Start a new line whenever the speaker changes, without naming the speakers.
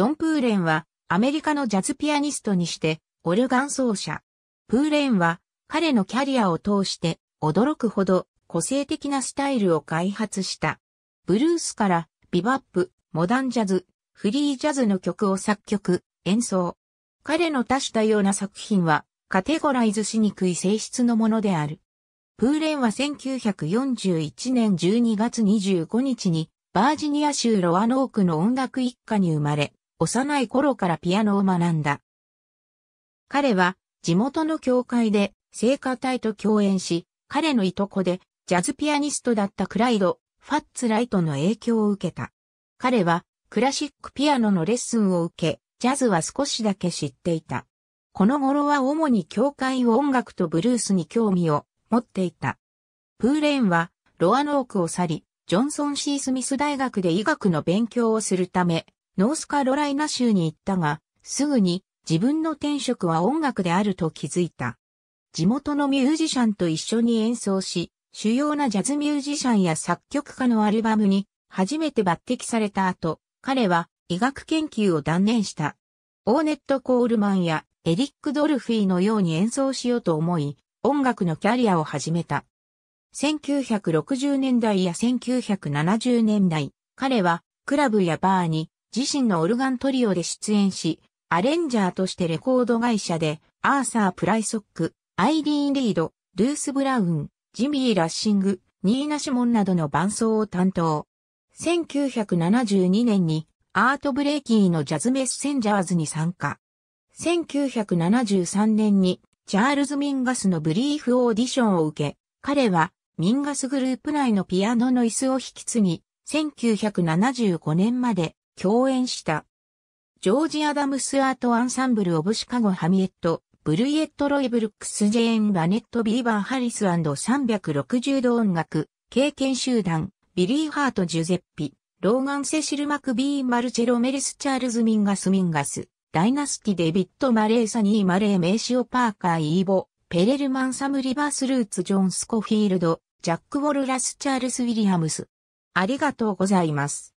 ドン・プーレンはアメリカのジャズピアニストにしてオルガン奏者。プーレンは彼のキャリアを通して驚くほど個性的なスタイルを開発した。ブルースからビバップ、モダンジャズ、フリージャズの曲を作曲、演奏。彼の多種多様な作品はカテゴライズしにくい性質のものである。プーレンは1941年12月25日にバージニア州ロアノークの音楽一家に生まれ、幼い頃からピアノを学んだ。彼は地元の教会で聖歌隊と共演し、彼のいとこでジャズピアニストだったクライド・ファッツ・ライトの影響を受けた。彼はクラシックピアノのレッスンを受け、ジャズは少しだけ知っていた。この頃は主に教会を音楽とブルースに興味を持っていた。プーレーンはロアノークを去り、ジョンソン・シー・スミス大学で医学の勉強をするため、ノースカロライナ州に行ったが、すぐに自分の転職は音楽であると気づいた。地元のミュージシャンと一緒に演奏し、主要なジャズミュージシャンや作曲家のアルバムに初めて抜擢された後、彼は医学研究を断念した。オーネット・コールマンやエリック・ドルフィーのように演奏しようと思い、音楽のキャリアを始めた。1960年代や1970年代、彼はクラブやバーに自身のオルガントリオで出演し、アレンジャーとしてレコード会社で、アーサー・プライソック、アイリーン・リード、ルース・ブラウン、ジミー・ラッシング、ニーナ・シモンなどの伴奏を担当。1972年にアート・ブレイキーのジャズ・メッセンジャーズに参加。1973年にチャールズ・ミンガスのブリーフオーディションを受け、彼はミンガスグループ内のピアノの椅子を引き継ぎ、1975年まで共演した。ジョージ・アダムス・アート・アンサンブル・オブ・シカゴ・ハミエット、ブルイエット・ロイ・ブルックス・ジェーン・バネット・ビーバー・ハリス &360 度音楽、経験集団、ビリー・ハート・ジュゼッピ、ローガン・セシル・マクビー・マルチェロ・メルス・チャールズ・ミンガス・ミンガス、ダイナスティ・デビット・マレー・サニー・マレー・メイシオ・パーカー・イーボ、ペレルマン・サム・リバース・ルーツ・ジョン・スコフィールド、ジャック・ウォルラス・チャールス・ウィリアムス。ありがとうございます。